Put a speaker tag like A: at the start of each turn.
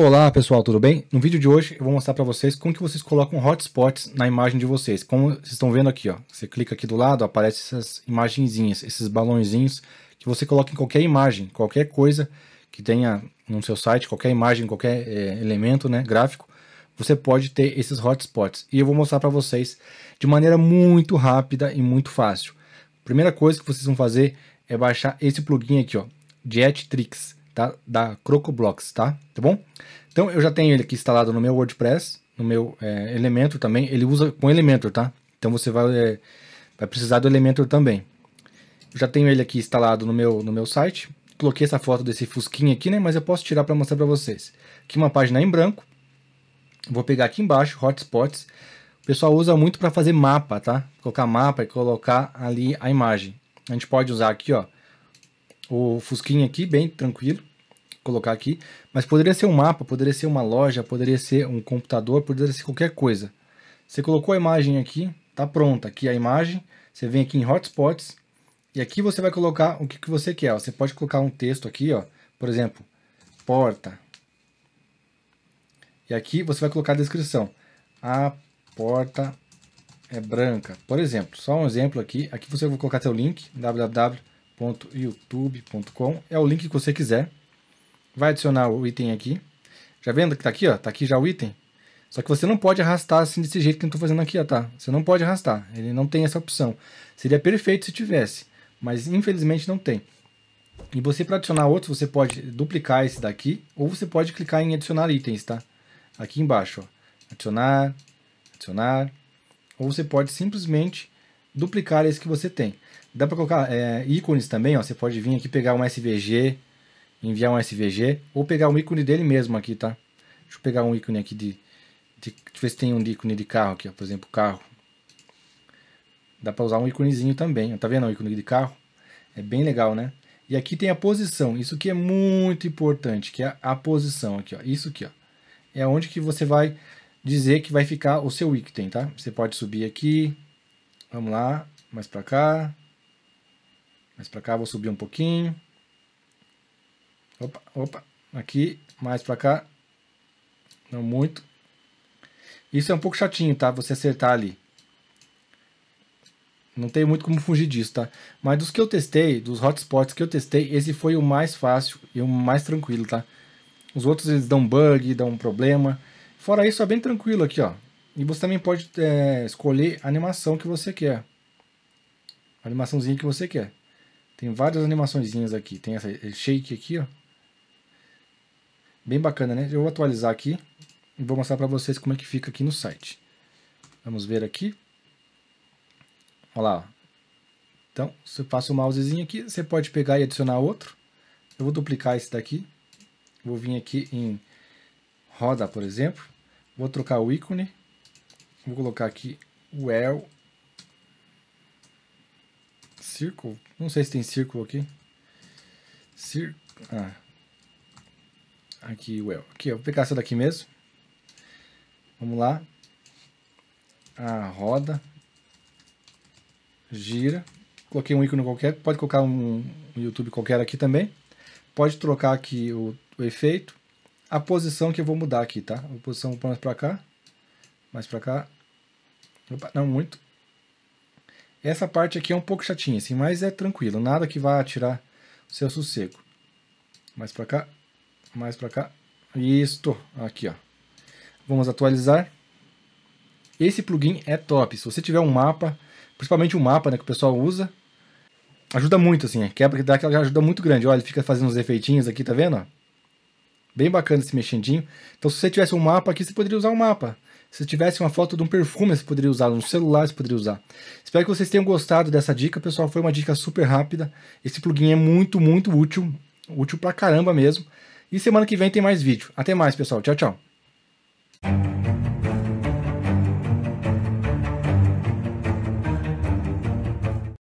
A: Olá pessoal, tudo bem? No vídeo de hoje eu vou mostrar para vocês como que vocês colocam hotspots na imagem de vocês. Como vocês estão vendo aqui, ó, você clica aqui do lado, aparecem essas imagenzinhas, esses balãozinhos que você coloca em qualquer imagem, qualquer coisa que tenha no seu site, qualquer imagem, qualquer é, elemento né, gráfico, você pode ter esses hotspots. E eu vou mostrar para vocês de maneira muito rápida e muito fácil. Primeira coisa que vocês vão fazer é baixar esse plugin aqui, ó, Jet Tricks tá? Da CrocoBlocks, tá? Tá bom? Então eu já tenho ele aqui instalado no meu WordPress, no meu é, Elementor também. Ele usa com Elementor, tá? Então você vai, é, vai precisar do Elementor também. Eu já tenho ele aqui instalado no meu, no meu site. Coloquei essa foto desse fusquinha aqui, né? Mas eu posso tirar para mostrar para vocês. Aqui uma página em branco. Vou pegar aqui embaixo, Hotspots. O pessoal usa muito para fazer mapa, tá? Colocar mapa e colocar ali a imagem. A gente pode usar aqui, ó o Fusquinha aqui, bem tranquilo, colocar aqui. Mas poderia ser um mapa, poderia ser uma loja, poderia ser um computador, poderia ser qualquer coisa. Você colocou a imagem aqui, tá pronta aqui a imagem. Você vem aqui em Hotspots e aqui você vai colocar o que, que você quer. Você pode colocar um texto aqui, ó, por exemplo, porta. E aqui você vai colocar a descrição. A porta é branca. Por exemplo, só um exemplo aqui. Aqui você vai colocar seu link, www youtube.com. É o link que você quiser. Vai adicionar o item aqui. Já vendo que tá aqui, ó? Tá aqui já o item. Só que você não pode arrastar assim desse jeito que eu tô fazendo aqui, ó, tá? Você não pode arrastar. Ele não tem essa opção. Seria perfeito se tivesse, mas infelizmente não tem. E você para adicionar outros, você pode duplicar esse daqui ou você pode clicar em adicionar itens, tá? Aqui embaixo, ó. Adicionar, adicionar. Ou você pode simplesmente duplicar esse que você tem. Dá para colocar é, ícones também, ó, você pode vir aqui pegar um SVG, enviar um SVG, ou pegar um ícone dele mesmo aqui, tá? Deixa eu pegar um ícone aqui de, de deixa eu ver se tem um ícone de carro aqui, ó, por exemplo, carro. Dá para usar um íconezinho também, tá vendo o ícone de carro? É bem legal, né? E aqui tem a posição, isso que é muito importante, que é a posição aqui, ó, isso aqui, ó. É onde que você vai dizer que vai ficar o seu item, tá? Você pode subir aqui, Vamos lá, mais para cá. Mais para cá, vou subir um pouquinho. Opa, opa, aqui, mais para cá. Não muito. Isso é um pouco chatinho, tá? Você acertar ali. Não tem muito como fugir disso, tá? Mas dos que eu testei, dos hotspots que eu testei, esse foi o mais fácil e o mais tranquilo, tá? Os outros eles dão bug, dão problema. Fora isso, é bem tranquilo aqui, ó. E você também pode é, escolher a animação que você quer. A animaçãozinha que você quer. Tem várias animaçõezinhas aqui. Tem essa eh, shake aqui, ó. Bem bacana, né? Eu vou atualizar aqui e vou mostrar para vocês como é que fica aqui no site. Vamos ver aqui. Olha lá. Então, se passa passo o mousezinho aqui, você pode pegar e adicionar outro. Eu vou duplicar esse daqui. Vou vir aqui em roda, por exemplo. Vou trocar o ícone. Vou colocar aqui well círculo. Não sei se tem círculo aqui. Cir... Ah. Aqui, well. Aqui, eu vou pegar essa daqui mesmo. Vamos lá. A roda. Gira. Coloquei um ícone qualquer. Pode colocar um, YouTube qualquer aqui também. Pode trocar aqui o, o, efeito. A posição que eu vou mudar aqui, tá? A posição mais pra cá. Mais pra cá. Opa, não, muito. Essa parte aqui é um pouco chatinha, assim, mas é tranquilo. Nada que vá tirar o seu sossego. Mais pra cá. Mais pra cá. Isto. Aqui, ó. Vamos atualizar. Esse plugin é top. Se você tiver um mapa, principalmente um mapa né, que o pessoal usa, ajuda muito, assim. É quebra que dá aquela ajuda muito grande. Olha, ele fica fazendo uns efeitinhos aqui, tá vendo? Bem bacana esse mexendinho. Então, se você tivesse um mapa aqui, você poderia usar um mapa. Se tivesse uma foto de um perfume, você poderia usar, um celular você poderia usar. Espero que vocês tenham gostado dessa dica, pessoal. Foi uma dica super rápida. Esse plugin é muito, muito útil. Útil pra caramba mesmo. E semana que vem tem mais vídeo. Até mais, pessoal. Tchau, tchau.